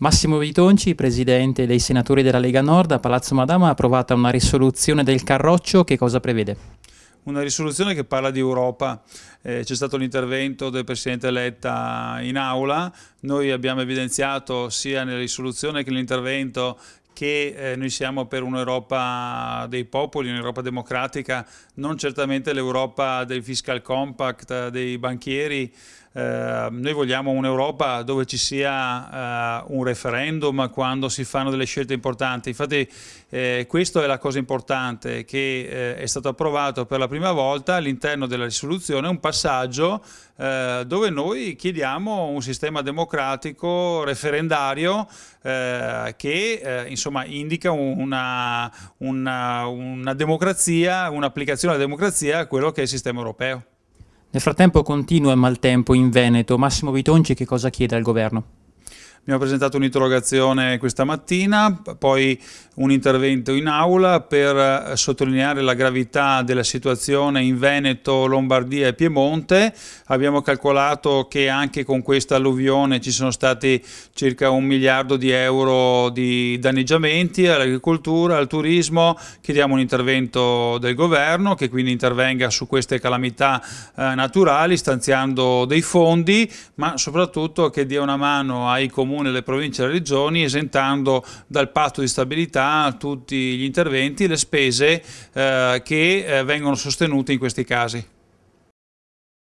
Massimo Vitonci, presidente dei senatori della Lega Nord, a Palazzo Madama ha approvato una risoluzione del Carroccio, che cosa prevede? una risoluzione che parla di Europa. Eh, C'è stato l'intervento del Presidente Letta in aula, noi abbiamo evidenziato sia nella risoluzione che nell'intervento che eh, noi siamo per un'Europa dei popoli, un'Europa democratica, non certamente l'Europa del fiscal compact, eh, dei banchieri, Ehm, noi vogliamo un'Europa dove ci sia eh, un referendum quando si fanno delle scelte importanti. Infatti eh, questa è la cosa importante che eh, è stato approvato per la prima volta all'interno della risoluzione un passaggio eh, dove noi chiediamo un sistema democratico referendario eh, che insomma, indica una, una, una democrazia, un'applicazione alla democrazia a quello che è il sistema europeo. Nel frattempo continua il maltempo in Veneto. Massimo Bitonci che cosa chiede al governo? abbiamo presentato un'interrogazione questa mattina, poi un intervento in aula per eh, sottolineare la gravità della situazione in Veneto, Lombardia e Piemonte. Abbiamo calcolato che anche con questa alluvione ci sono stati circa un miliardo di euro di danneggiamenti all'agricoltura, al turismo. Chiediamo un intervento del governo che quindi intervenga su queste calamità eh, naturali stanziando dei fondi, ma soprattutto che dia una mano ai comuni comune, le province e le regioni esentando dal patto di stabilità tutti gli interventi e le spese eh, che eh, vengono sostenute in questi casi.